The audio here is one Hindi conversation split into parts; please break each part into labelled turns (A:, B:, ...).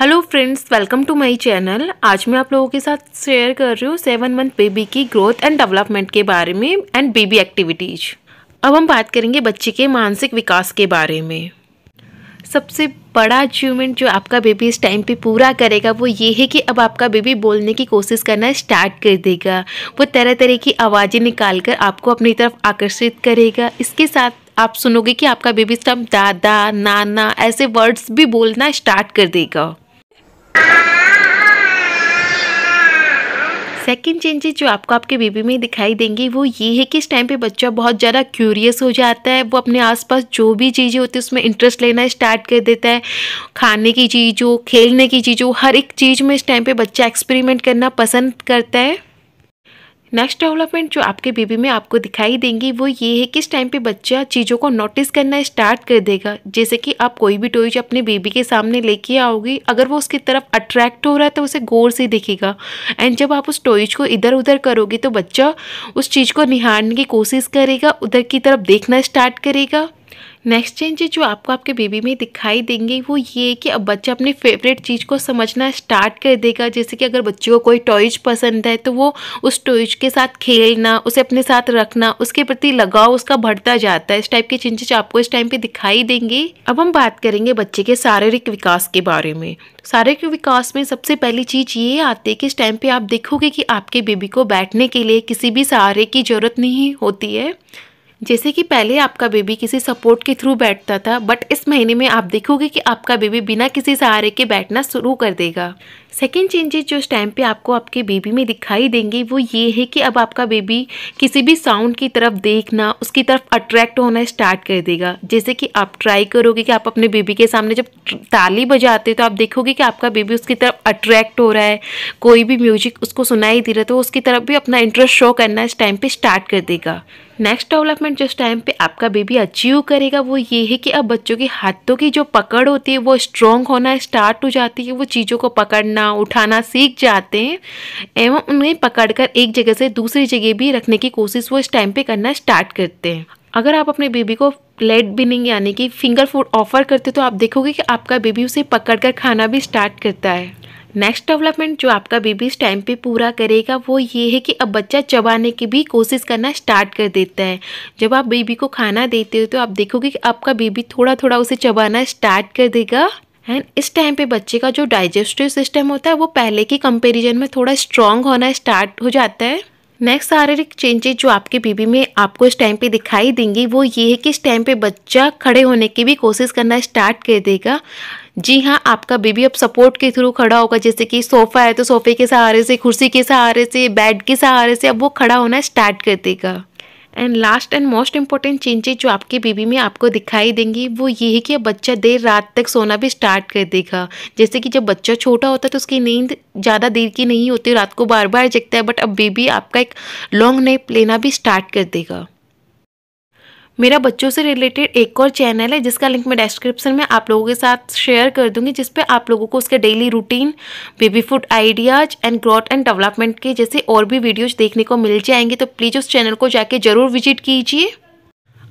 A: hello friends welcome to my channel आज मैं आप लोगों के साथ शेयर कर रही हूँ सेवन मंथ बेबी की ग्रोथ एंड डेवलपमेंट के बारे में एंड बेबी एक्टिविटीज अब हम बात करेंगे बच्चे के मानसिक विकास के बारे में सबसे बड़ा अचीवमेंट जो आपका बेबी इस टाइम पे पूरा करेगा वो ये है कि अब आपका बेबी बोलने की कोशिश करना स्टार्ट कर देगा वो तरह तरह की आवाज़ें निकाल कर आपको अपनी तरफ आकर्षित करेगा इसके साथ आप सुनोगे कि आपका बेबी इस टाइम दादा नाना ऐसे वर्ड्स भी बोलना स्टार्ट कर देगा सेकेंड चेंजेस जो आपको आपके बेबी में दिखाई देंगी वो ये है कि इस टाइम पे बच्चा बहुत ज़्यादा क्यूरियस हो जाता है वो अपने आसपास जो भी चीज़ें होती है उसमें इंटरेस्ट लेना स्टार्ट कर देता है खाने की चीज़ों खेलने की चीज़ों हर एक चीज़ में इस टाइम पे बच्चा एक्सपेरिमेंट करना पसंद करता है नेक्स्ट डेवलपमेंट जो आपके बेबी में आपको दिखाई देंगी वो ये है किस टाइम पे बच्चा चीज़ों को नोटिस करना स्टार्ट कर देगा जैसे कि आप कोई भी टॉयज अपने बेबी के सामने लेके आओगी अगर वो उसकी तरफ अट्रैक्ट हो रहा है तो उसे गौर से देखेगा एंड जब आप उस टॉयज को इधर उधर करोगे तो बच्चा उस चीज़ को निहारने की कोशिश करेगा उधर की तरफ देखना स्टार्ट करेगा नेक्स्ट चेंजेज जो आपको आपके बेबी में दिखाई देंगे वो ये कि अब बच्चा अपनी फेवरेट चीज़ को समझना स्टार्ट कर देगा जैसे कि अगर बच्चे को कोई टॉयज पसंद है तो वो उस टॉयज के साथ खेलना उसे अपने साथ रखना उसके प्रति लगाव उसका बढ़ता जाता है इस टाइप के चेंजेज आपको इस टाइम पर दिखाई देंगे अब हम बात करेंगे बच्चे के शारीरिक विकास के बारे में शारीरिक विकास में सबसे पहली चीज़ ये आती है कि इस टाइम पर आप देखोगे कि आपके बेबी को बैठने के लिए किसी भी सहारे की ज़रूरत नहीं होती है जैसे कि पहले आपका बेबी किसी सपोर्ट के थ्रू बैठता था बट इस महीने में आप देखोगे कि आपका बेबी बिना किसी सहारे के बैठना शुरू कर देगा सेकेंड चेंजेस जो इस टाइम पे आपको आपके बेबी में दिखाई देंगे वो ये है कि अब आपका बेबी किसी भी साउंड की तरफ देखना उसकी तरफ अट्रैक्ट होना स्टार्ट कर देगा जैसे कि आप ट्राई करोगे कि आप अपने बेबी के सामने जब ताली बजाते हो तो आप देखोगे कि आपका बेबी उसकी तरफ अट्रैक्ट हो रहा है कोई भी म्यूजिक उसको सुनाई दे रहा तो उसकी तरफ भी अपना इंटरेस्ट शो करना इस टाइम पर स्टार्ट कर देगा नेक्स्ट डेवलपमेंट जिस टाइम पे आपका बेबी अचीव करेगा वो ये है कि अब बच्चों के हाथों की जो पकड़ होती है वो स्ट्रॉन्ग होना स्टार्ट हो जाती है वो चीज़ों को पकड़ना पकड़ना उठाना सीख जाते हैं एवं उन्हें पकड़कर एक जगह से दूसरी जगह भी रखने की कोशिश वो इस टाइम पे करना स्टार्ट करते हैं अगर आप अपने बेबी को लेट बिनिंग यानी कि फिंगर फूड ऑफर करते तो आप देखोगे कि आपका बेबी उसे कर खाना भी स्टार्ट करता है नेक्स्ट डेवलपमेंट जो आपका बेबी इस टाइम पे पूरा करेगा वो ये है कि अब बच्चा चबाने की भी कोशिश करना स्टार्ट कर देता है जब आप बेबी को खाना देते हो तो आप देखोगे कि आपका बेबी थोड़ा थोड़ा उसे चबाना स्टार्ट कर देगा एंड इस टाइम पे बच्चे का जो डाइजेस्टिव सिस्टम होता है वो पहले की कंपेरिजन में थोड़ा स्ट्रॉन्ग होना स्टार्ट हो जाता है नेक्स्ट शारीरिक चेंजेज जो आपके बीबी में आपको इस टाइम पे दिखाई देंगी वो ये है कि इस टाइम पे बच्चा खड़े होने की भी कोशिश करना स्टार्ट कर देगा जी हाँ आपका बेबी अब सपोर्ट के थ्रू खड़ा होगा जैसे कि सोफ़ा है तो सोफ़े के सहारे से कुर्सी के सहारे से बेड के सहारे से अब वो खड़ा होना स्टार्ट कर देगा and last and most important changes जो आपके बेबी में आपको दिखाई देंगी वो ये है कि बच्चा देर रात तक सोना भी स्टार्ट कर देगा जैसे कि जब बच्चा छोटा होता है तो उसकी नींद ज़्यादा देर की नहीं होती रात को बार बार जगता है बट अब बेबी आपका एक लॉन्ग नेप लेना भी स्टार्ट कर देगा मेरा बच्चों से रिलेटेड एक और चैनल है जिसका लिंक मैं डिस्क्रिप्शन में आप लोगों के साथ शेयर कर दूंगी जिसपे आप लोगों को उसके daily routine baby food ideas and growth and development के जैसे और भी वीडियोज देखने को मिल जाएंगे तो प्लीज़ उस चैनल को जाके ज़रूर विजिट कीजिए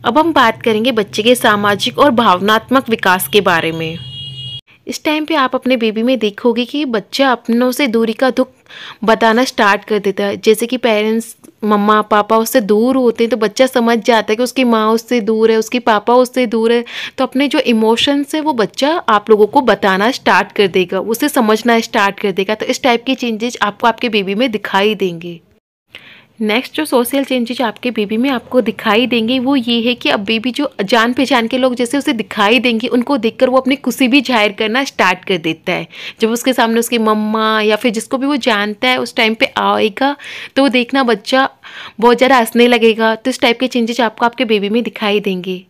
A: अब हम बात करेंगे बच्चे के सामाजिक और भावनात्मक विकास के बारे में इस टाइम पे आप अपने बेबी में देखोगे कि बच्चा अपनों से दूरी का दुख बताना स्टार्ट कर देता है जैसे कि पेरेंट्स मम्मा पापा उससे दूर होते हैं तो बच्चा समझ जाता है कि उसकी माँ उससे दूर है उसकी पापा उससे दूर है तो अपने जो इमोशंस है वो बच्चा आप लोगों को बताना स्टार्ट कर देगा उसे समझना स्टार्ट कर देगा तो इस टाइप की चेंजेज आपको आपके बेबी में दिखाई देंगे नेक्स्ट जो सोशल चेंजेज आपके बेबी में आपको दिखाई देंगे वो ये है कि अब बेबी जो जान पहचान के लोग जैसे उसे दिखाई देंगे उनको देखकर वो अपनी खुशी भी जाहिर करना स्टार्ट कर देता है जब उसके सामने उसकी मम्मा या फिर जिसको भी वो जानता है उस टाइम पे आएगा तो देखना बच्चा बहुत ज़्यादा हंसने लगेगा तो इस टाइप के चेंजेज आपको आपके बेबी में दिखाई देंगे